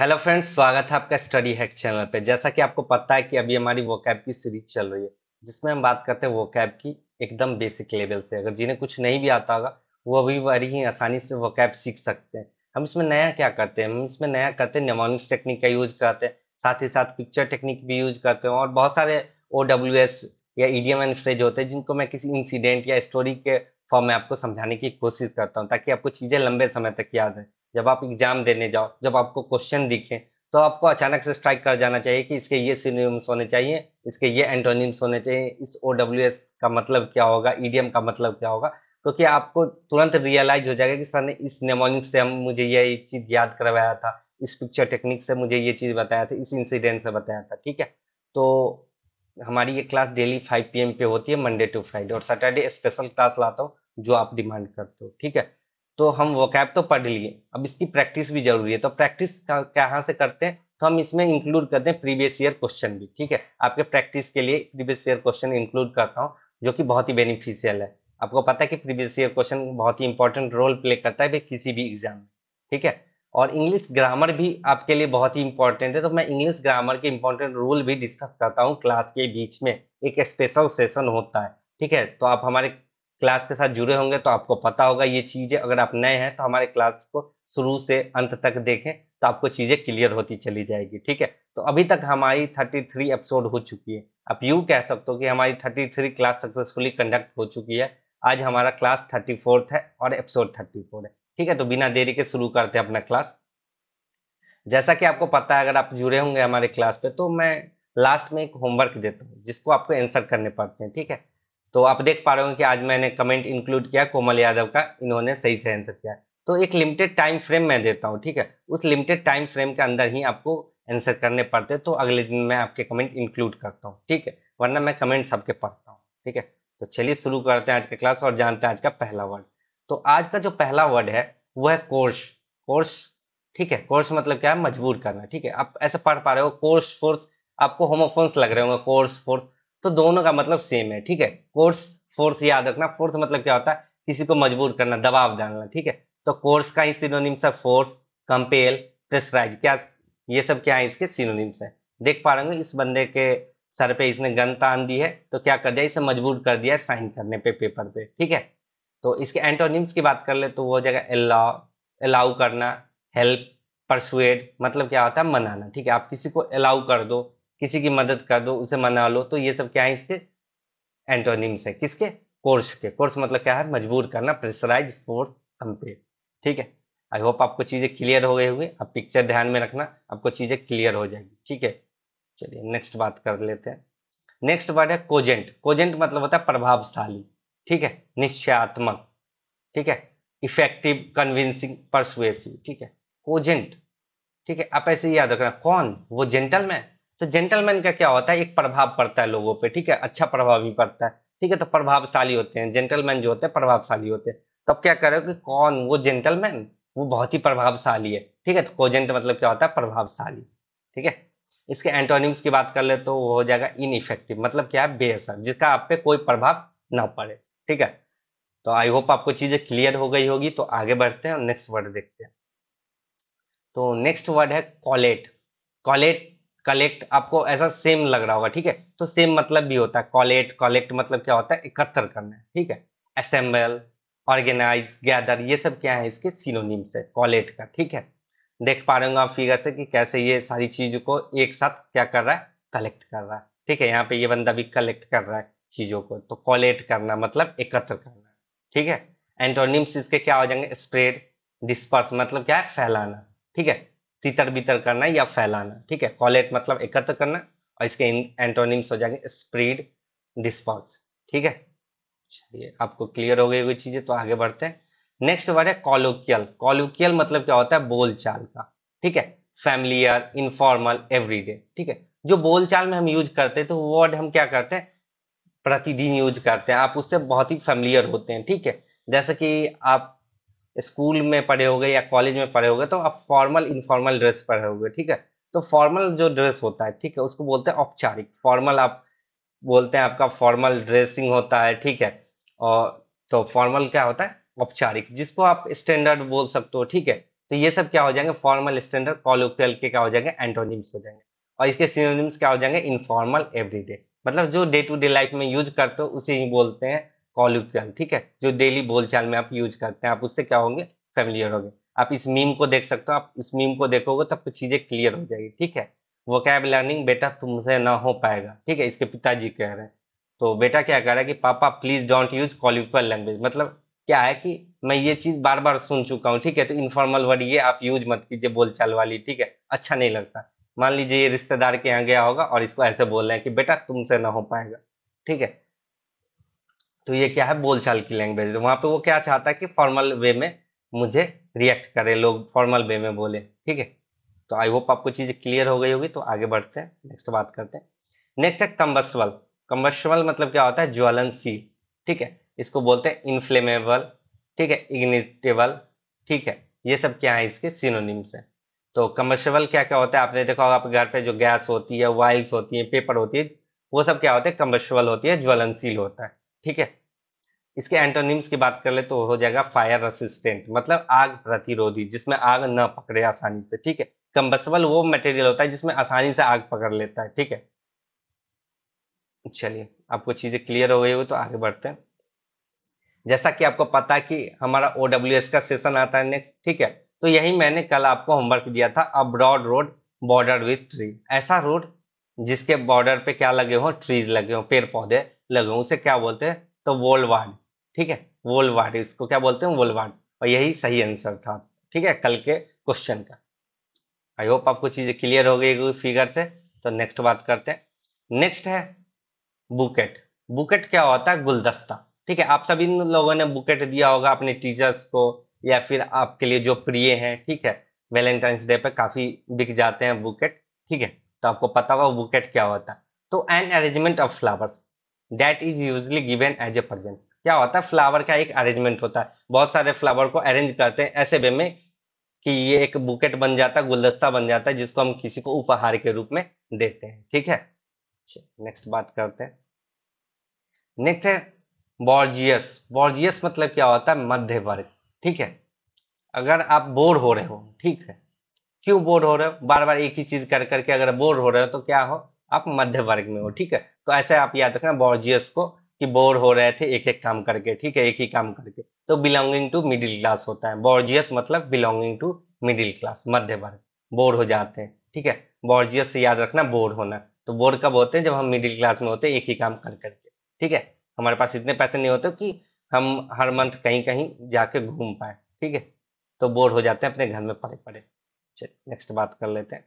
hello friends स्वागत है आपका स्टडी हैक चैनल पे जैसा कि आपको पता है कि अभी हमारी वोकैब की सीरीज चल रही है जिसमें हम बात करते हैं वोकैब की एकदम बेसिक लेवल से अगर जिन्हें कुछ नहीं भी आता होगा वो अभी बड़ी ही आसानी से वोकैब सीख सकते हैं हम इसमें नया क्या करते हैं हम इसमें नया करते हैं नेमोनिक्स टेक्निक का यूज करते हैं साथ ही साथ पिक्चर टेक्निक भी यूज करते हैं और बहुत सारे ओ डब्ल्यू एस या E D M and phrase होते हैं जिनको मैं किसी इंसिडेंट या स्टोरी के फॉर्म में आपको समझाने की कोशिश करता हूँ ताकि आपको चीज़ें लंबे समय तक याद है जब आप एग्जाम देने जाओ जब आपको क्वेश्चन दिखे तो आपको अचानक से स्ट्राइक कर जाना चाहिए कि इसके ये सीनियम्स होने चाहिए इसके ये एंटोनिम्स होने चाहिए इस ओ का मतलब क्या होगा ईडीएम e का मतलब क्या होगा क्योंकि तो आपको तुरंत रियलाइज हो जाएगा कि सर ने इस नेमोनिक से हम मुझे ये चीज़ याद करवाया था इस पिक्चर टेक्निक से मुझे ये चीज़ बताया था इस इंसिडेंट से बताया था ठीक है तो हमारी ये क्लास डेली फाइव पी पे होती है मंडे टू फ्राइडे और सैटरडे स्पेशल क्लास लाता हूँ जो आप डिमांड करते हो ठीक है तो हम वोकैब तो पढ़ लिए अब इसकी प्रैक्टिस भी जरूरी है तो प्रैक्टिस कहाँ से करते हैं तो हम इसमें इंक्लूड करते हैं प्रीवियस ईयर क्वेश्चन भी ठीक है आपके प्रैक्टिस के लिए प्रीवियस ईयर क्वेश्चन इंक्लूड करता हूँ जो कि बहुत ही बेनिफिशियल है आपको पता है कि प्रीवियस ईयर क्वेश्चन बहुत ही इंपॉर्टेंट रोल प्ले करता है किसी भी एग्जाम में ठीक है और इंग्लिश ग्रामर भी आपके लिए बहुत ही इंपॉर्टेंट है तो मैं इंग्लिश ग्रामर के इंपॉर्टेंट रूल भी डिस्कस करता हूँ क्लास के बीच में एक स्पेशल सेशन होता है ठीक है तो आप हमारे क्लास के साथ जुड़े होंगे तो आपको पता होगा ये चीज़ें अगर आप नए हैं तो हमारे क्लास को शुरू से अंत तक देखें तो आपको चीज़ें क्लियर होती चली जाएगी ठीक है तो अभी तक हमारी 33 एपिसोड हो चुकी है आप यू कह सकते हो कि हमारी 33 क्लास सक्सेसफुली कंडक्ट हो चुकी है आज हमारा क्लास थर्टी है और एपिसोड थर्टी है ठीक है तो बिना देरी के शुरू करते हैं अपना क्लास जैसा कि आपको पता है अगर आप जुड़े होंगे हमारे क्लास पे तो मैं लास्ट में एक होमवर्क देता हूँ जिसको आपको एंसर करने पड़ते हैं ठीक है तो आप देख पा रहे हो कि आज मैंने कमेंट इंक्लूड किया कोमल यादव का इन्होंने सही से आंसर किया तो एक लिमिटेड टाइम फ्रेम मैं देता हूँ ठीक है उस लिमिटेड टाइम फ्रेम के अंदर ही आपको आंसर करने पड़ते तो अगले दिन मैं आपके कमेंट इंक्लूड करता हूँ ठीक है वरना मैं कमेंट सबके पढ़ता हूँ ठीक है तो चलिए शुरू करते हैं आज के क्लास और जानते हैं आज का पहला वर्ड तो आज का जो पहला वर्ड है वह है कोर्स कोर्स ठीक है कोर्स मतलब क्या है मजबूर करना ठीक है आप ऐसे पढ़ पा रहे हो कोर्स फोर्स आपको होमोफोन्स लग रहे होंगे कोर्स फोर्स तो दोनों का मतलब सेम है ठीक है कोर्स फोर्स याद रखना फोर्स मतलब क्या होता है किसी को मजबूर करना दबाव डालना ठीक है तो कोर्स का ही सिनोनिम्स है फोर्स कंपेल प्रेसराइज क्या ये सब क्या है इसके सिनोनिम्स है देख पा रहे इस बंदे के सर पे इसने गन तान दी है तो क्या कर दिया इसे मजबूर कर दिया साइन करने पे पेपर पे ठीक है तो इसके एंटोनिम्स की बात कर ले तो वो हो जाएगा अलाउ अलाउ करना हेल्प परसुएड मतलब क्या होता है मनाना ठीक है आप किसी को अलाउ कर दो किसी की मदद कर दो उसे मना लो तो ये सब क्या है इसके एंटोनिम्स है किसके कोर्स के कोर्स मतलब क्या है मजबूर करना प्रेसराइज फोर्स कंपेयर ठीक है आई होप आपको चीजें क्लियर हो गई होगी आप पिक्चर ध्यान में रखना आपको चीजें क्लियर हो जाएगी ठीक है चलिए नेक्स्ट बात कर लेते हैं नेक्स्ट वर्ड है कोजेंट कोजेंट मतलब होता है प्रभावशाली ठीक है निश्चयात्मक ठीक है इफेक्टिव कन्विंसिंग परसुएसिव ठीक है कोजेंट ठीक है आप ऐसे याद रखना कौन वो जेंटलमैन तो जेंटलमैन का क्या होता है एक प्रभाव पड़ता है लोगों पे ठीक है अच्छा प्रभाव भी पड़ता है ठीक है तो प्रभावशाली होते हैं जेंटलमैन जो होते हैं प्रभावशाली होते हैं तो अब क्या करो कि कौन वो जेंटलमैन वो बहुत ही प्रभावशाली है ठीक है तो कोजेंट मतलब क्या होता है प्रभावशाली ठीक है इसके एंटोनिम्स की बात कर ले तो वो हो जाएगा इन इफेक्टिव मतलब क्या है बेअसर जिसका आप पे कोई प्रभाव ना पड़े ठीक है तो आई होप आपको चीजें क्लियर हो गई होगी तो आगे बढ़ते हैं और नेक्स्ट वर्ड देखते हैं तो नेक्स्ट वर्ड है कॉलेट कॉलेट कलेक्ट आपको ऐसा सेम लग रहा होगा ठीक है तो सेम मतलब भी होता है कॉलेट कलेक्ट मतलब क्या होता है एकत्र करना है ठीक है असेंबल ऑर्गेनाइज गैदर ये सब क्या है इसके सिनोनिम्स है कॉलेट का ठीक है देख पा रहे होंगे आप फिगर से कि कैसे ये सारी चीजों को एक साथ क्या कर रहा है कलेक्ट कर रहा है ठीक है यहाँ पे ये बंदा भी कलेक्ट कर रहा है चीजों को तो कॉलेट करना मतलब एकत्र करना ठीक है एंटोनिम्स इसके क्या हो जाएंगे स्प्रेड डिस्पर्स मतलब क्या है फैलाना ठीक है तितर बितर करना या फैलाना ठीक है कॉलेट मतलब एकत्र करना और इसके एंटोनिम्स हो जाएंगे स्प्रीड डिस्पॉज ठीक है चलिए आपको क्लियर हो गई कोई चीजें तो आगे बढ़ते हैं नेक्स्ट वर्ड है कॉलोकियल कॉलोकियल मतलब क्या होता है बोलचाल का ठीक है फैमिलियर इनफॉर्मल एवरीडे ठीक है जो बोलचाल में हम यूज करते हैं तो वो वर्ड हम क्या करते हैं प्रतिदिन यूज करते हैं आप उससे बहुत ही फैमिलियर होते हैं ठीक है जैसे कि आप स्कूल में पढ़े होगे या कॉलेज में पढ़े होगे तो आप फॉर्मल इनफॉर्मल ड्रेस पढ़े होगे ठीक है तो फॉर्मल जो ड्रेस होता है ठीक है उसको बोलते हैं औपचारिक फॉर्मल आप बोलते हैं आपका फॉर्मल ड्रेसिंग होता है ठीक है और तो फॉर्मल क्या होता है औपचारिक जिसको आप स्टैंडर्ड बोल सकते हो ठीक है तो ये सब क्या हो जाएंगे फॉर्मल स्टैंडर्ड कॉलोक्ल के क्या हो जाएंगे एंटोनिम्स हो जाएंगे और इसके सिनोनिम्स क्या हो जाएंगे इनफॉर्मल एवरीडे मतलब जो डे टू डे लाइफ में यूज करते हो उसे ही बोलते हैं कॉलिक्वियम ठीक है जो डेली बोलचाल में आप यूज करते हैं आप उससे क्या होंगे फेमिलियर होंगे आप इस मीम को देख सकते हो आप इस मीम को देखोगे तो आपको चीजें क्लियर हो जाएगी ठीक है वो कैब लर्निंग बेटा तुमसे ना हो पाएगा ठीक है इसके पिताजी कह रहे हैं तो बेटा क्या कह रहा है कि पापा please don't use colloquial language मतलब क्या है कि मैं ये चीज बार बार सुन चुका हूँ ठीक है तो इनफॉर्मल वर्ड ये आप यूज मत कीजिए बोलचाल वाली ठीक है अच्छा नहीं लगता मान लीजिए ये रिश्तेदार के यहाँ गया होगा और इसको ऐसे बोल रहे हैं कि बेटा तुमसे ना हो पाएगा ठीक है तो ये क्या है बोलचाल की लैंग्वेज वहां पे वो क्या चाहता है कि फॉर्मल वे में मुझे रिएक्ट करे लोग फॉर्मल वे में बोले ठीक है तो आई होप आपको चीज़ें क्लियर हो गई होगी तो आगे बढ़ते हैं नेक्स्ट बात करते हैं नेक्स्ट है कम्बसवल कम्बसवल मतलब क्या होता है ज्वलनशील ठीक है इसको बोलते हैं इनफ्लेमेबल ठीक है इग्निटेबल ठीक है ये सब क्या है इसके सिनोनिम्स है तो कम्बसवल क्या क्या होता है आपने देखा होगा आपके घर पे जो गैस होती है वाइल्स होती है पेपर होती है वो सब क्या होते हैं कम्बसवल होती है ज्वलनशील होता है ठीक है इसके एंटोनिम्स की बात कर ले तो हो जाएगा फायर रेसिस्टेंट मतलब आग प्रतिरोधी जिसमें आग न पकड़े आसानी से ठीक है कंबसबल वो मटेरियल होता है जिसमें आसानी से आग पकड़ लेता है ठीक है चलिए आपको चीजें क्लियर हो गई हो तो आगे बढ़ते हैं जैसा कि आपको पता कि हमारा एस का सेशन आता है नेक्स्ट ठीक है तो यही मैंने कल आपको होमवर्क दिया था अब broad road border with tree ऐसा रोड जिसके बॉर्डर पे क्या लगे हो ट्रीज लगे हो पेड़ पौधे लगे उसे क्या बोलते हैं तो वोल्वाड ठीक है वोल्वाड इसको क्या बोलते हैं वोल्वाड और यही सही आंसर था ठीक है कल के क्वेश्चन का आई होप आपको चीज़ें क्लियर हो गई फिगर से तो नेक्स्ट बात करते हैं नेक्स्ट है बुकेट बुकेट क्या होता है गुलदस्ता ठीक है आप सभी लोगों ने बुकेट दिया होगा अपने टीचर्स को या फिर आपके लिए जो प्रिय हैं ठीक है वैलेंटाइंस डे पे काफ़ी बिक जाते हैं बुकेट ठीक है तो आपको पता होगा बुकेट क्या होता है तो an arrangement of flowers that is usually given as a present क्या होता है फ्लावर का एक अरेंजमेंट होता है बहुत सारे फ्लावर को अरेंज करते हैं ऐसे वे में कि ये एक बुकेट बन जाता है गुलदस्ता बन जाता है जिसको हम किसी को उपहार के रूप में देते हैं ठीक है नेक्स्ट बात करते हैं नेक्स्ट है बॉर्जियस बॉर्जियस मतलब क्या होता है मध्य वर्ग ठीक है अगर आप बोर हो रहे हो ठीक है क्यों बोर हो रहे हो बार बार एक ही चीज कर करके अगर बोर हो रहे हो तो क्या हो आप मध्य वर्ग में हो ठीक है तो ऐसे आप याद रखना बॉर्जियस को कि बोर हो रहे थे एक एक काम करके ठीक है एक ही काम करके तो बिलोंगिंग टू मिडिल क्लास होता है बॉर्जियस मतलब बिलोंगिंग टू मिडिल क्लास मध्य वर्ग बोर हो जाते हैं ठीक है बॉर्जियस से याद रखना बोर होना तो बोर कब होते हैं जब हम मिडिल क्लास में होते हैं एक ही काम कर करके ठीक है हमारे पास इतने पैसे नहीं होते कि हम हर मंथ कहीं कहीं जाके घूम पाए ठीक है तो बोर हो जाते हैं अपने घर में पड़े पड़े नेक्स्ट बात कर लेते हैं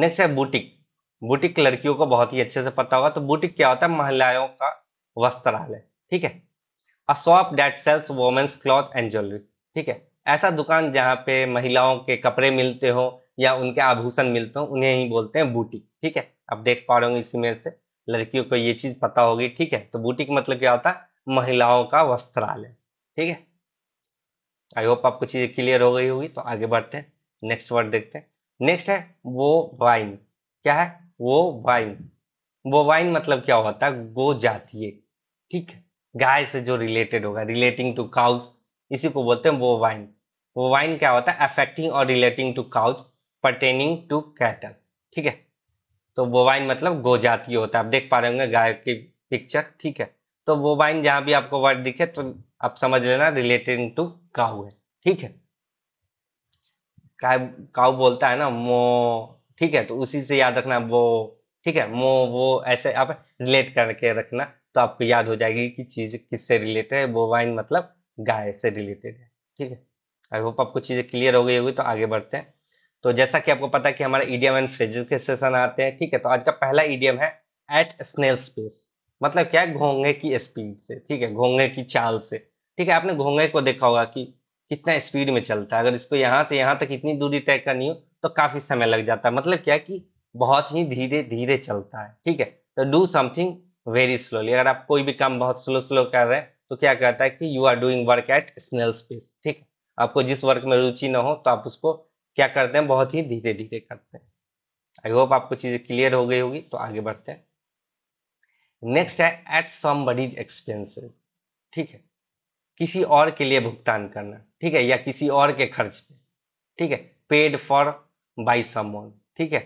नेक्स्ट है बुटीक बुटिक लड़कियों को बहुत ही अच्छे से पता होगा तो बुटिक क्या होता है महिलाओं का वस्त्रालय ठीक है a shop that sells women's cloth and jewellery ठीक है ऐसा दुकान जहां पे महिलाओं के कपड़े मिलते हो या उनके आभूषण मिलते हो उन्हें ही बोलते हैं बूटिक ठीक है अब देख पा रहे होंगे इसी में से लड़कियों को ये चीज पता होगी ठीक है तो बुटीक मतलब क्या होता है महिलाओं का वस्त्रालय ठीक है आई होप आपको चीजें क्लियर हो गई होगी तो आगे बढ़ते हैं नेक्स्ट वर्ड देखते हैं नेक्स्ट है वो वाइन क्या है वो वाइन वो वाइन मतलब क्या होता है गो जातीय ठीक गाय से जो रिलेटेड होगा रिलेटिंग टू काउज इसी को बोलते हैं वो वाइन वो वाइन क्या होता है अफेक्टिंग और relating to cows pertaining to cattle ठीक है तो वो वाइन मतलब गो जातीय होता है आप देख पा रहे होंगे गाय की पिक्चर ठीक है तो वो वाइन जहां भी आपको वर्ड दिखे तो आप समझ लेना रिलेटिंग टू काउ है ठीक है काउ बोलता है ना मो ठीक है तो उसी से याद रखना वो ठीक है मो वो ऐसे आप रिलेट करके रखना तो आपको याद हो जाएगी कि चीज़ किससे रिलेटेड है वो वाइन मतलब गाय से रिलेटेड है ठीक है आई होप आपको चीज़ें क्लियर हो गई होगी तो आगे बढ़ते हैं तो जैसा कि आपको पता है कि हमारे ईडीएम एंड फ्रेजेस के सेशन आते हैं ठीक है तो आज का पहला ईडीएम है एट स्नेल स्पेस मतलब क्या है घोंगे की स्पीड से ठीक है घोंगे की चाल से ठीक है आपने घोंगे को देखा होगा कि कितना स्पीड में चलता है अगर इसको यहाँ से यहाँ तक इतनी दूरी तय करनी हो तो काफी समय लग जाता है मतलब क्या कि बहुत ही धीरे धीरे चलता है ठीक है तो डू समथिंग वेरी स्लोली अगर आप कोई भी काम बहुत स्लो स्लो कर रहे हैं तो क्या कहता है कि you are doing work at snail's pace ठीक है आपको जिस वर्क में रुचि ना हो तो आप उसको क्या करते हैं बहुत ही धीरे धीरे करते हैं आई होप आपको चीजें क्लियर हो गई होगी तो आगे बढ़ते हैं नेक्स्ट है एट समबडीज एक्सपेंसेस ठीक है किसी और के लिए भुगतान करना ठीक है या किसी और के खर्च पे ठीक है पेड फॉर बाई समवन ठीक है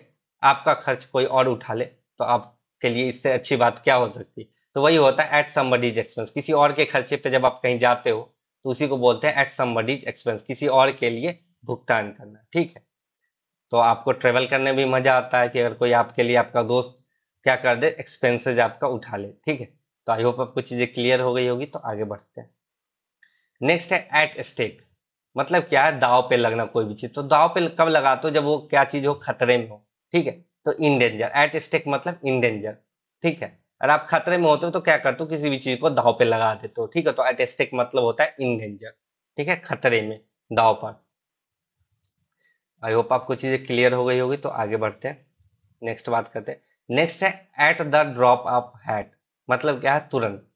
आपका खर्च कोई और उठा ले तो आपके लिए इससे अच्छी बात क्या हो सकती है तो वही होता है एट समबडीज एक्सपेंस किसी और के खर्चे पे जब आप कहीं जाते हो तो उसी को बोलते हैं एट समबडीज एक्सपेंस किसी और के लिए भुगतान करना ठीक है तो आपको ट्रेवल करने में भी मजा आता है कि अगर कोई आपके लिए आपका दोस्त क्या कर दे एक्सपेंसेज आपका उठा ले ठीक है तो आई होप आपको चीज़ें क्लियर हो गई होगी तो आगे बढ़ते हैं नेक्स्ट है एट स्टेक मतलब क्या है दाव पे लगना कोई भी चीज तो दाव पे कब लगाते हो जब वो क्या चीज हो खतरे में हो ठीक है तो इन डेंजर एट स्टेक मतलब इन डेंजर ठीक है अगर आप खतरे में होते हो तो क्या करते हो किसी भी चीज को दाव पे लगा देते हो ठीक है तो एट स्टेक मतलब होता है इन डेंजर ठीक है खतरे में दाव पर आई होप आपको चीजें क्लियर हो गई होगी तो आगे बढ़ते हैं नेक्स्ट बात करते हैं नेक्स्ट है at the drop of hat मतलब क्या है तुरंत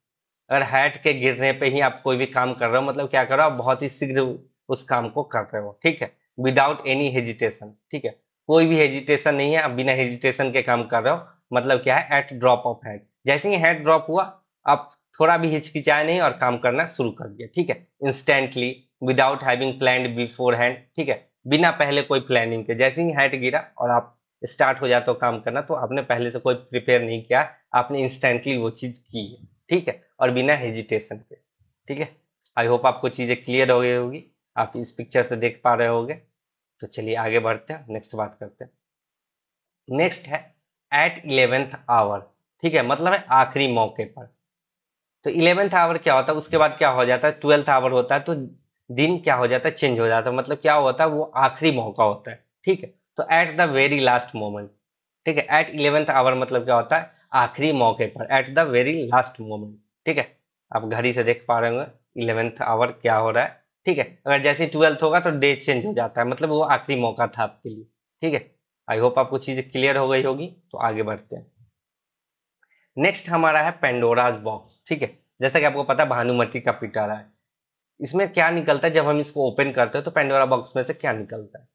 अगर हैट के गिरने पे ही आप कोई भी काम कर रहे हो मतलब क्या करो आप बहुत ही शीघ्र उस काम को कर रहे हो ठीक है विदाउट एनी हेजिटेशन ठीक है कोई भी हेजिटेशन नहीं है आप बिना हेजिटेशन के काम कर रहे हो मतलब क्या है एट ड्रॉप ऑफ हैड जैसे ही हैड ड्रॉप हुआ आप थोड़ा भी हिचकिचाए नहीं और काम करना शुरू कर दिया ठीक है instantly without having plan beforehand ठीक है बिना पहले कोई प्लानिंग के जैसे ही हैट गिरा और आप स्टार्ट हो जाते हो काम करना तो आपने पहले से कोई प्रिपेयर नहीं किया आपने इंस्टेंटली वो चीज़ की ठीक है और बिना हेजिटेशन के ठीक है आई होप आपको चीज़ें क्लियर हो गई होगी आप इस पिक्चर से देख पा रहे होंगे तो चलिए आगे बढ़ते हैं नेक्स्ट बात करते हैं नेक्स्ट है एट इलेवेंथ आवर ठीक है मतलब है आखिरी मौके पर तो इलेवेंथ आवर क्या होता है उसके बाद क्या हो जाता है ट्वेल्थ आवर होता है तो दिन क्या हो जाता है चेंज हो जाता है मतलब क्या होता है वो आखिरी मौका होता है ठीक है तो at the very last moment ठीक है एट इलेवेंथ आवर मतलब क्या होता है आखिरी मौके पर at the very last moment ठीक है आप घड़ी से देख पा रहे होंगे इलेवेंथ आवर क्या हो रहा है ठीक है अगर जैसे ट्वेल्थ होगा तो डे चेंज हो जाता है मतलब वो आखिरी मौका था आपके लिए ठीक है आई होप आपको चीजें क्लियर हो गई होगी तो आगे बढ़ते हैं नेक्स्ट हमारा है पेंडोराज बॉक्स ठीक है जैसा कि आपको पता है भानुमति का पिटारा है इसमें क्या निकलता है जब हम इसको ओपन करते हैं तो पेंडोरा बॉक्स में से क्या निकलता है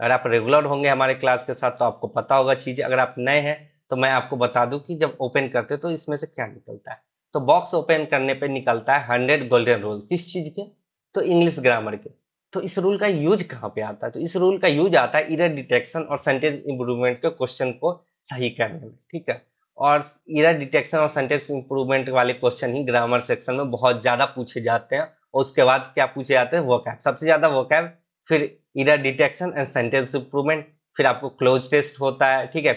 अगर आप रेगुलर होंगे हमारे क्लास के साथ तो आपको पता होगा चीजें अगर आप नए हैं तो मैं आपको बता दूं कि जब ओपन करते हैं तो इसमें से क्या निकलता है तो बॉक्स ओपन करने पे निकलता है हंड्रेड गोल्डन रोल किस चीज के तो इंग्लिश ग्रामर के तो इस रूल का यूज कहाँ पे आता है तो इस रूल का यूज आता है इरर डिटेक्शन और सेंटेंस इंप्रूवमेंट के क्वेश्चन को सही करने में ठीक है और इरर डिटेक्शन और सेंटेंस इंप्रूवमेंट वाले क्वेश्चन ही ग्रामर सेक्शन में बहुत ज़्यादा पूछे जाते हैं और उसके बाद क्या पूछे जाते हैं वोकैब सबसे ज़्यादा वोकैब फिर error detection and sentence improvement फिर आपको क्लोज टेस्ट होता है ठीक है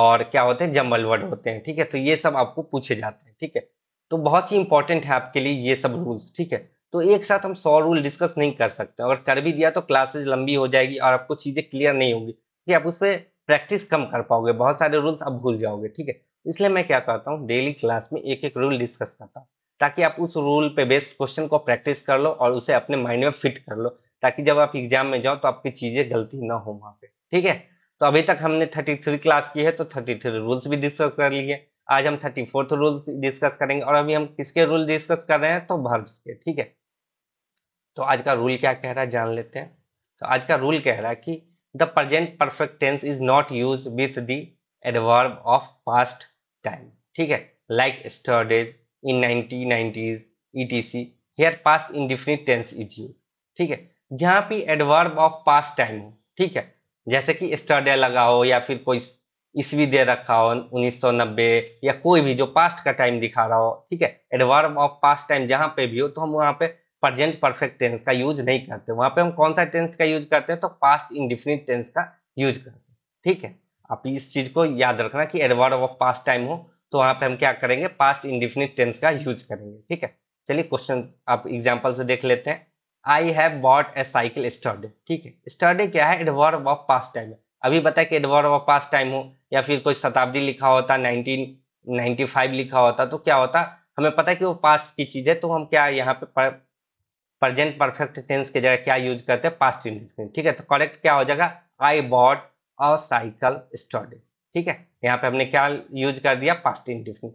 और क्या होते हैं जम्बल वर्ड होते हैं ठीक है तो ये सब आपको पूछे जाते हैं ठीक है तो बहुत ही इंपॉर्टेंट है आपके लिए ये सब रूल्स ठीक है तो एक साथ हम सौ रूल डिस्कस नहीं कर सकते अगर कर भी दिया तो क्लासेज लंबी हो जाएगी और आपको चीज़ें क्लियर नहीं होंगी कि आप उस पर प्रैक्टिस कम कर पाओगे बहुत सारे रूल्स आप भूल जाओगे ठीक है इसलिए मैं क्या करता हूँ डेली क्लास में एक एक रूल डिस्कस करता हूँ ताकि आप उस रूल पे बेस्ड क्वेश्चन को प्रैक्टिस कर लो और उसे अपने माइंड में फिट कर लो ताकि जब आप एग्जाम में जाओ तो आपकी चीज़ें गलती ना हो वहाँ पे ठीक है तो अभी तक हमने थर्टी थ्री क्लास की है तो थर्टी थ्री रूल्स भी डिस्कस कर लिए आज हम थर्टी फोर्थ रूल्स डिस्कस करेंगे और अभी हम किसके रूल डिस्कस कर रहे हैं तो भर्ब्स के ठीक है तो आज का रूल क्या कह रहा है जान लेते हैं तो आज का रूल कह रहा है कि the present perfect tense is not use with the adverb of past time ठीक है like yesterdays in nineteen nineties E T C here past indefinite tense is you ठीक है जहाँ पे एडवर्ब ऑफ पास्ट टाइम हो ठीक है जैसे कि स्टडे लगा हो या फिर कोई ईस्वी दे रखा हो 1990 या कोई भी जो पास्ट का टाइम दिखा रहा हो ठीक है एडवर्ब ऑफ पास्ट टाइम जहाँ पे भी हो तो हम वहाँ पे प्रेजेंट परफेक्ट टेंस का यूज नहीं करते वहां पे हम कौन सा टेंस का यूज करते हैं तो पास्ट इंडिफिनिट टेंस का यूज करते हैं ठीक है आप इस चीज को याद रखना कि एडवर्ड ऑफ पास्ट टाइम हो तो वहां पे हम क्या करेंगे पास्ट इंडिफिनिट टेंस का यूज करेंगे ठीक है चलिए क्वेश्चन आप एग्जाम्पल से देख लेते हैं I have bought a cycle yesterday ठीक है स्टर्डे क्या है एडवर्ड ऑफ पास्ट टाइम अभी बताया कि एडवर्ड ऑफ पास्ट टाइम हो या फिर कोई शताब्दी लिखा होता 1995 लिखा होता तो क्या होता हमें पता है कि वो पास्ट की चीज है तो हम क्या यहाँ पे प्रेजेंट परफेक्ट टेंस के जगह क्या यूज करते हैं पास्ट इंडिफिनिट ठीक है तो करेक्ट क्या हो जाएगा I bought a cycle yesterday ठीक है यहाँ पे हमने क्या यूज कर दिया पास्ट इंडिफिनिट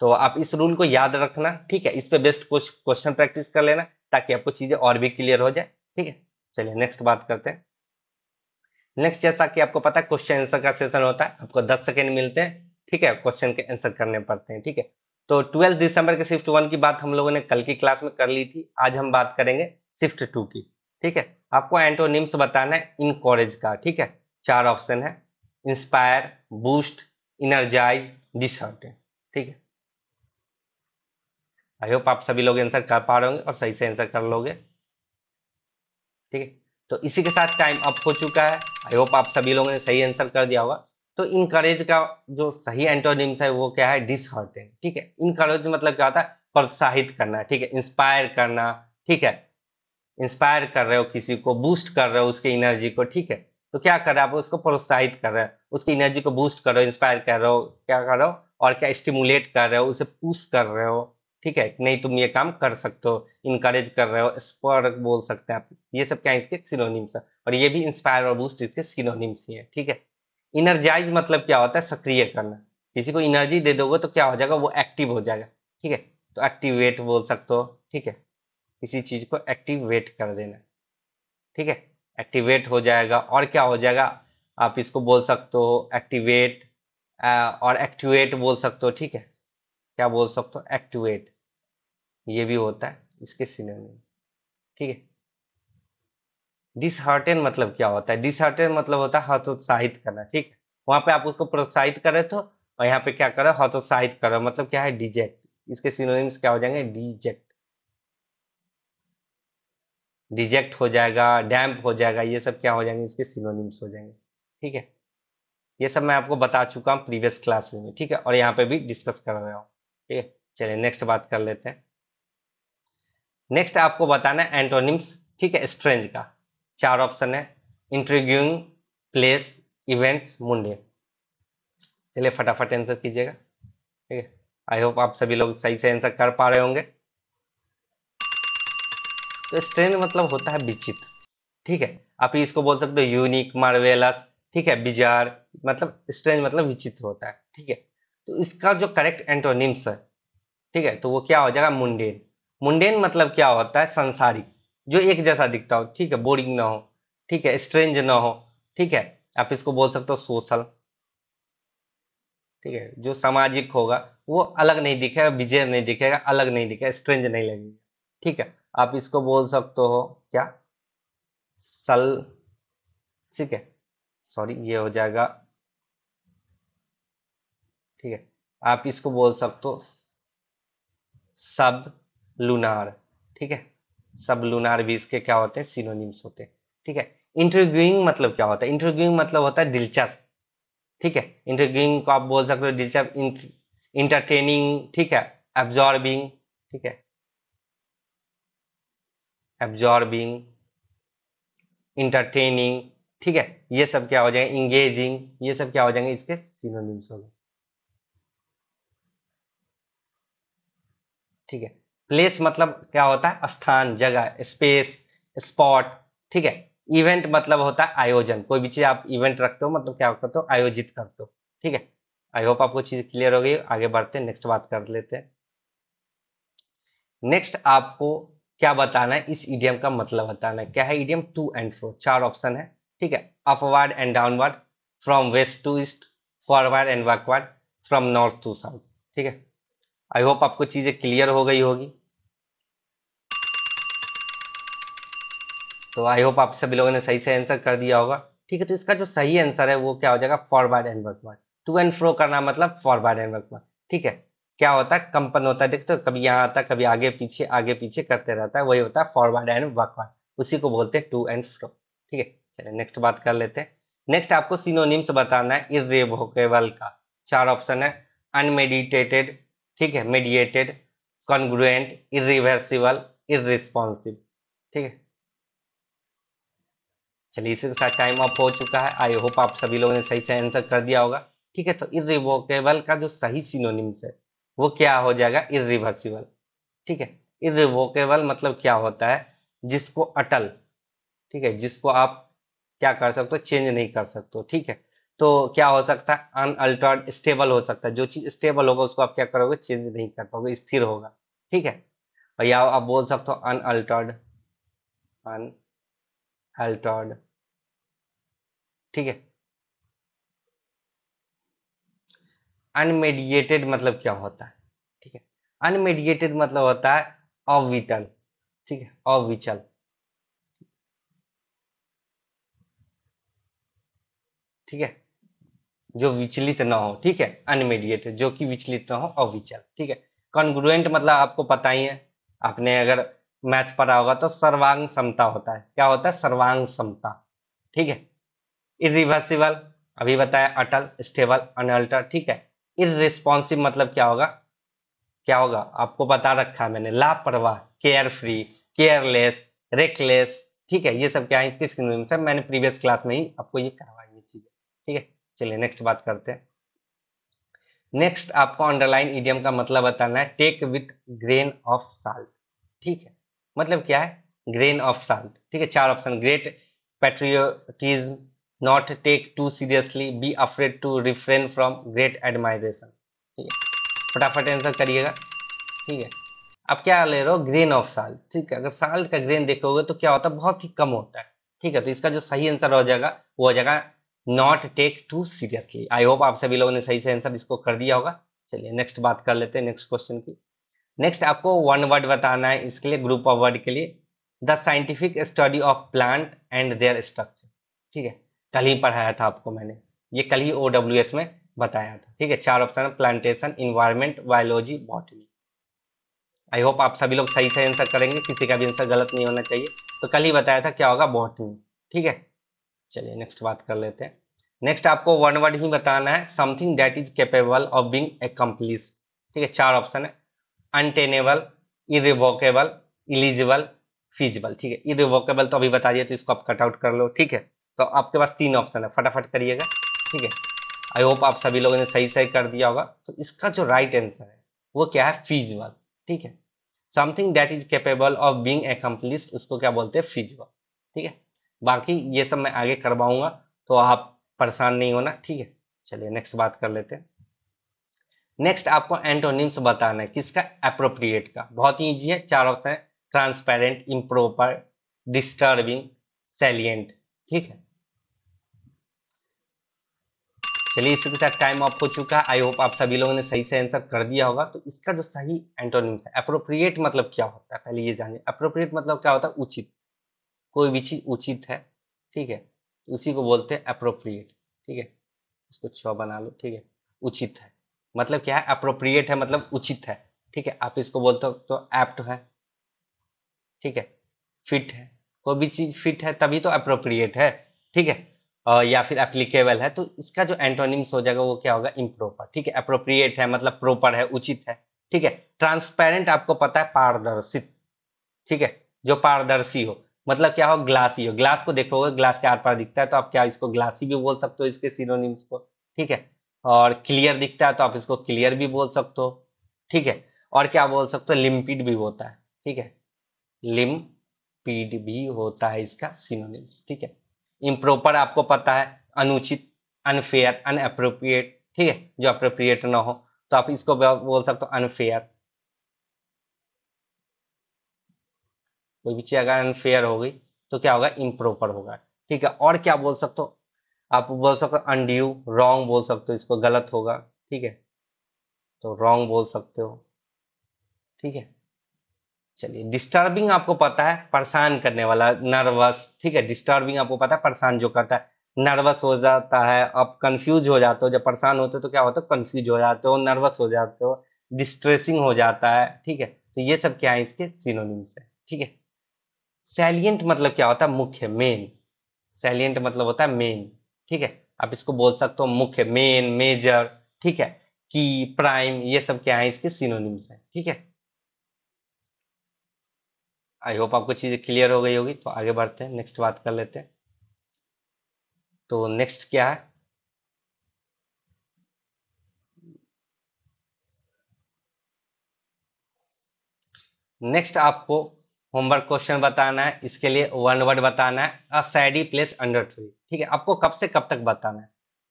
तो आप इस रूल को याद रखना ठीक है इस पे बेस्ट क्वेश्चन प्रैक्टिस कर लेना ताकि आपको चीजें और भी क्लियर हो जाए ठीक है चलिए नेक्स्ट बात करते हैं नेक्स्ट जैसा कि आपको पता है क्वेश्चन आंसर का सेशन होता है आपको दस सेकेंड मिलते हैं ठीक है क्वेश्चन के आंसर करने पड़ते हैं ठीक है तो ट्वेल्थ दिसंबर के शिफ्ट वन की बात हम लोगों ने कल की क्लास में कर ली थी आज हम बात करेंगे शिफ्ट टू की ठीक है आपको एंटोनिम्स बताना है इन कॉलेज का ठीक है चार ऑप्शन है इंस्पायर बूस्ट इनर्जाइज डिस ठीक है आई होप आप सभी लोग आंसर कर पा रहे होंगे और सही से आंसर कर लोगे ठीक है तो इसी के साथ टाइम अप हो चुका है आई होप आप सभी लोगों ने सही आंसर कर दिया होगा तो इनकरेज का जो सही एंटोनिम्स है वो क्या है डिसहर्टेन ठीक है इनकरेज मतलब क्या होता है प्रोत्साहित करना ठीक है इंस्पायर करना ठीक है इंस्पायर कर रहे हो किसी को बूस्ट कर रहे हो उसके एनर्जी को ठीक है तो क्या कर रहे हो आप उसको प्रोत्साहित कर रहे हो उसकी एनर्जी को बूस्ट कर रहे हो इंस्पायर कर रहे हो क्या कर रहे हो और क्या स्टिमुलेट कर रहे हो उसे पुश कर रहे हो ठीक है नहीं तुम ये काम कर सकते हो इनकरेज कर रहे हो स्पर बोल सकते हैं आप ये सब क्या है इसके सिनोनिम्स है और ये भी इंस्पायर और बूस्ट इसके सिनोनिम्स ही है ठीक है इनर्जाइज मतलब क्या होता है सक्रिय करना किसी को इनर्जी दे दोगे तो क्या हो जाएगा वो एक्टिव हो जाएगा ठीक है तो एक्टिवेट बोल सकते हो ठीक है किसी चीज को एक्टिवेट कर देना ठीक है एक्टिवेट हो जाएगा और क्या हो जाएगा आप इसको बोल सकते हो एक्टिवेट और एक्टिवेट बोल सकते हो ठीक है क्या बोल सकते हो एक्टिवेट ये भी होता है इसके सिनेमा ठीक है डिसहार्टेन मतलब क्या होता है डिसहार्टेन मतलब होता है हतोत्साहित करना ठीक है वहां पे आप उसको प्रोत्साहित करे तो और यहाँ पे क्या करो हतोत्साहित करो मतलब क्या है डिजेक्ट इसके सिनोनिम्स क्या हो जाएंगे डिजेक्ट डिजेक्ट हो जाएगा डैम्प हो जाएगा ये सब क्या हो जाएंगे इसके सिनोनिम्स हो जाएंगे ठीक है ये सब मैं आपको बता चुका हूँ प्रीवियस क्लास में ठीक है और यहाँ पे भी डिस्कस कर रहा हूँ ठीक है चलिए नेक्स्ट बात कर लेते हैं नेक्स्ट आपको बताना है एंटोनिम्स ठीक है स्ट्रेंज का चार ऑप्शन है इंटरव्यूइंग प्लेस इवेंट्स मुंडे चलिए फटाफट आंसर कीजिएगा ठीक है आई होप आप सभी लोग सही से आंसर कर पा रहे होंगे तो स्ट्रेन मतलब होता है विचित्र ठीक है आप इसको बोल सकते हो यूनिक मार्वेलस ठीक है बिजार मतलब स्ट्रेंज मतलब विचित्र होता है ठीक है तो इसका जो करेक्ट एंटोनिम्स है ठीक है तो वो क्या हो जाएगा मुंडेन मुंडेन मतलब क्या होता है संसारिक जो एक जैसा दिखता हो ठीक है बोरिंग ना हो ठीक है स्ट्रेंज ना हो ठीक है आप इसको बोल सकते हो सोशल ठीक है जो सामाजिक होगा वो अलग नहीं दिखेगा विजय नहीं दिखेगा अलग नहीं दिखेगा स्ट्रेंज नहीं लगेगा ठीक है आप इसको बोल सकते हो क्या सल ठीक है सॉरी ये हो जाएगा ठीक है आप इसको बोल सकते हो सब लुनार ठीक है सब लूनार बीज के क्या होते हैं सिनोनिम्स होते हैं ठीक है इंटरव्यूइंग मतलब क्या होता है इंटरव्यूइंग मतलब होता है दिलचस्प ठीक है इंटरव्यूइंग को आप बोल सकते हो दिलचस्प इंटरटेनिंग ठीक है एब्जॉर्बिंग ठीक है एब्जॉर्बिंग इंटरटेनिंग ठीक है ये सब क्या हो जाएंगे इंगेजिंग ये सब क्या हो जाएंगे इसके सिनोनिम्स हो गए ठीक है प्लेस मतलब क्या होता है स्थान जगह स्पेस स्पॉट ठीक है इवेंट मतलब होता है आयोजन कोई भी चीज आप इवेंट रखते हो मतलब क्या करते हो आयोजित करते हो ठीक है आई होप आपको चीज क्लियर हो गई आगे बढ़ते नेक्स्ट बात कर लेते हैं नेक्स्ट आपको क्या बताना है इस इडियम का मतलब बताना है क्या है इडियम टू एंड फ्रो चार ऑप्शन है ठीक है upward and downward from west to east forward and backward from north to south ठीक है आई होप आपको चीजें क्लियर हो गई होगी तो आई होप आप सभी लोगों ने सही से आंसर कर दिया होगा ठीक है तो इसका जो सही आंसर है वो क्या हो जाएगा forward and backward to and fro करना मतलब फॉरवर्ड एंड बैकवर्ड ठीक है क्या होता है कंपन होता है देखते हो कभी यहाँ आता है कभी आगे पीछे आगे पीछे करते रहता है वही होता है फॉरवर्ड एंड बैकवर्ड उसी को बोलते हैं टू एंड फ्रो ठीक है चलिए नेक्स्ट बात कर लेते हैं नेक्स्ट आपको सिनोनिम्स बताना है इरेवोकेबल का चार ऑप्शन है अनमेडिटेटेड ठीक है मीडिएटेड कॉन्ग्रुएंट इरिवर्सिबल इरिस्पॉन्सिव ठीक है चलिए इसी के साथ टाइम ऑफ हो चुका है आई होप आप सभी लोगों ने सही से आंसर कर दिया होगा ठीक है तो इिवोकेबल का जो सही सिनोनिम्स है वो क्या हो जाएगा इरिवर्सिबल ठीक है इरिवोकेबल मतलब क्या होता है जिसको अटल ठीक है जिसको आप क्या कर सकते हो चेंज नहीं कर सकते ठीक है तो क्या हो सकता है अनअल्टर्ड स्टेबल हो सकता है जो चीज स्टेबल होगा उसको आप क्या करोगे चेंज नहीं कर पाओगे स्थिर होगा ठीक है और या आप बोल सकते हो अनअल्टर्ड अनअल्टर्ड ठीक है अनमेडिएटेड मतलब क्या होता है ठीक है अनमेडिएटेड मतलब होता है अविचल ठीक है अविचल ठीक है जो विचलित ना हो ठीक है अनमेडिएटेड जो कि विचलित ना हो अविचल ठीक है कॉन्ग्रुएंट मतलब आपको पता ही है आपने अगर मैथ पढ़ा होगा तो सर्वांग समता होता है क्या होता है सर्वांग समता ठीक है इरिवर्सिबल अभी बताया अटल स्टेबल अनअल्टर ठीक है इरिस्पॉन्सिव मतलब क्या होगा क्या होगा आपको बता रखा है मैंने लापरवाह केयर फ्री केयरलेस रेकलेस ठीक है ये सब क्या है इसके स्क्रीन है मैंने प्रीवियस क्लास में ही आपको ये करवाई चीजें ठीक है चलिए नेक्स्ट बात करते हैं नेक्स्ट आपको अंडरलाइन इडियम का मतलब बताना है take with grain of salt ठीक है मतलब क्या है ग्रेन ऑफ साल्ट ठीक है चार option great patriotism not take too seriously be afraid to refrain from great admiration ठीक है फटाफट आंसर करिएगा ठीक है अब क्या ले रहे हो ग्रेन ऑफ साल्ट ठीक है अगर साल्ट का ग्रेन देखोगे तो क्या होता है बहुत ही कम होता है ठीक है तो इसका जो सही आंसर हो जाएगा वो हो जाएगा not take too seriously I hope आप सभी लोगों ने सही से आंसर इसको कर दिया होगा चलिए नेक्स्ट बात कर लेते हैं नेक्स्ट क्वेश्चन की नेक्स्ट आपको वन वर्ड बताना है इसके लिए ग्रुप ऑफ वर्ड के लिए the scientific study of plant and their structure ठीक है कल ही पढ़ाया था आपको मैंने ये कल ही ओ में बताया था ठीक है चार option plantation environment biology botany I hope आप सभी लोग सही से आंसर करेंगे किसी का भी आंसर गलत नहीं होना चाहिए तो कल ही बताया था क्या होगा बॉटनी ठीक है चलिए नेक्स्ट बात कर लेते हैं नेक्स्ट आपको वन वर्ड ही बताना है something that is capable of being accomplish ठीक है चार ऑप्शन है अनटेनेबल इरिवोकेबल इलिजिबल फिजिबल ठीक है इरिवोकेबल तो अभी बता दिए तो इसको आप कटआउट कर लो ठीक है तो आपके पास तीन ऑप्शन है फटाफट करिएगा ठीक है आई होप आप सभी लोगों ने सही सही कर दिया होगा तो इसका जो राइट right आंसर है वो क्या है फिजिबल ठीक है something that is capable of being accomplish उसको क्या बोलते हैं फिजिबल ठीक है बाकी ये सब मैं आगे करवाऊंगा तो आप परेशान नहीं होना ठीक है चलिए नेक्स्ट बात कर लेते हैं नेक्स्ट आपको एंटोनिम्स बताना है किसका अप्रोप्रिएट का बहुत ही ईजी है चार ऑप्शन है ट्रांसपेरेंट इम्प्रोपर डिस्टर्बिंग सेलियंट ठीक है चलिए इसके साथ टाइम ऑफ हो चुका है आई होप आप सभी लोगों ने सही से आंसर कर दिया होगा तो इसका जो सही एंटोनिम्स है अप्रोप्रिएट मतलब क्या होता है पहले ये जानिए अप्रोप्रिएट मतलब क्या होता है उचित कोई भी चीज उचित है ठीक है उसी को बोलते हैं अप्रोप्रिएट ठीक है इसको छ बना लो ठीक है उचित है मतलब क्या है अप्रोप्रिएट है मतलब उचित है ठीक है आप इसको बोलते हो तो एप्ट है ठीक है फिट है कोई भी चीज फिट है तभी तो अप्रोप्रिएट है ठीक है और या फिर एप्लीकेबल है तो इसका जो एंटोनिम्स हो जाएगा वो क्या होगा इम्प्रोपर ठीक है अप्रोप्रिएट है मतलब प्रोपर है उचित है ठीक है ट्रांसपेरेंट आपको पता है पारदर्शित ठीक है जो पारदर्शी हो मतलब क्या हो ग्लासी हो ग्लास को देखोगे ग्लास के आर पार दिखता है तो आप क्या इसको ग्लासी भी बोल सकते हो इसके सिनोनिम्स को ठीक है और क्लियर दिखता है तो आप इसको क्लियर भी बोल सकते हो ठीक है और क्या बोल सकते हो लिम्पिड भी होता है ठीक है लिम्पिड भी होता है इसका सिनोनिम्स ठीक है इम्प्रोपर आपको पता है अनुचित अनफेयर अनअप्रोप्रिएट ठीक है जो अप्रोप्रिएट ना हो तो आप इसको बोल सकते हो अनफेयर कोई भी चीज़ अगर अनफेयर हो गई तो क्या होगा इम्प्रोपर होगा ठीक है और क्या बोल सकते हो आप बोल सकते हो अनड्यू रॉन्ग बोल सकते हो इसको गलत होगा ठीक है तो रॉन्ग बोल सकते हो ठीक है चलिए डिस्टर्बिंग आपको पता है परेशान करने वाला नर्वस ठीक है डिस्टर्बिंग आपको पता है परेशान जो करता है नर्वस हो जाता है आप कंफ्यूज हो जाते हो जब परेशान होते हो तो क्या होता है कंफ्यूज हो जाते हो नर्वस हो जाते हो डिस्ट्रेसिंग हो जाता है ठीक है तो ये सब क्या है इसके सिनोनिम्स है ठीक है सैलियंट मतलब क्या होता है मुख्य मेन सैलियंट मतलब होता है मेन ठीक है आप इसको बोल सकते हो मुख्य मेन मेजर ठीक है की प्राइम ये सब क्या है इसके सिनोनिम्स हैं ठीक है आई होप आपको चीजें क्लियर हो गई होगी तो आगे बढ़ते हैं नेक्स्ट बात कर लेते हैं तो नेक्स्ट क्या है नेक्स्ट आपको होमवर्क क्वेश्चन बताना है इसके लिए वन वर्ड बताना है a shady place under tree ठीक है आपको कब से कब तक बताना है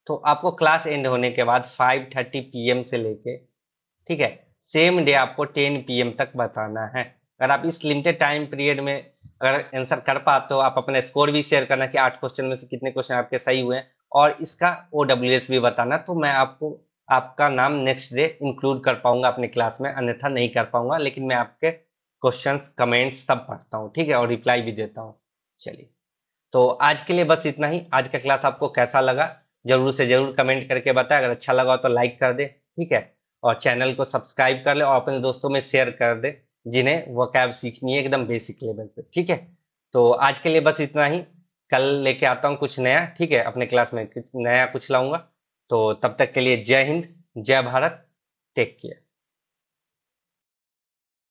तो आपको क्लास एंड होने के बाद 5:30 पीएम से लेके ठीक है सेम डे आपको 10 एम तक बताना है अगर आप इस लिमिटेड टाइम पीरियड में अगर आंसर कर पाते हो आप अपना स्कोर भी शेयर करना कि आठ क्वेश्चन में से कितने क्वेश्चन आपके सही हुए हैं और इसका ओ भी बताना तो मैं आपको आपका नाम नेक्स्ट डे इंक्लूड कर पाऊंगा अपने क्लास में अन्यथा नहीं कर पाऊंगा लेकिन मैं आपके क्वेश्चंस कमेंट्स सब पढ़ता हूँ ठीक है और रिप्लाई भी देता हूँ चलिए तो आज के लिए बस इतना ही आज का क्लास आपको कैसा लगा जरूर से जरूर कमेंट करके बताए अगर अच्छा लगा हो तो लाइक कर दे ठीक है और चैनल को सब्सक्राइब कर ले और अपने दोस्तों में शेयर कर दे जिन्हें वो कैब सीखनी है एकदम बेसिक लेवल से ठीक है तो आज के लिए बस इतना ही कल लेके आता हूँ कुछ नया ठीक है अपने क्लास में नया कुछ लाऊंगा तो तब तक के लिए जय हिंद जय भारत टेक केयर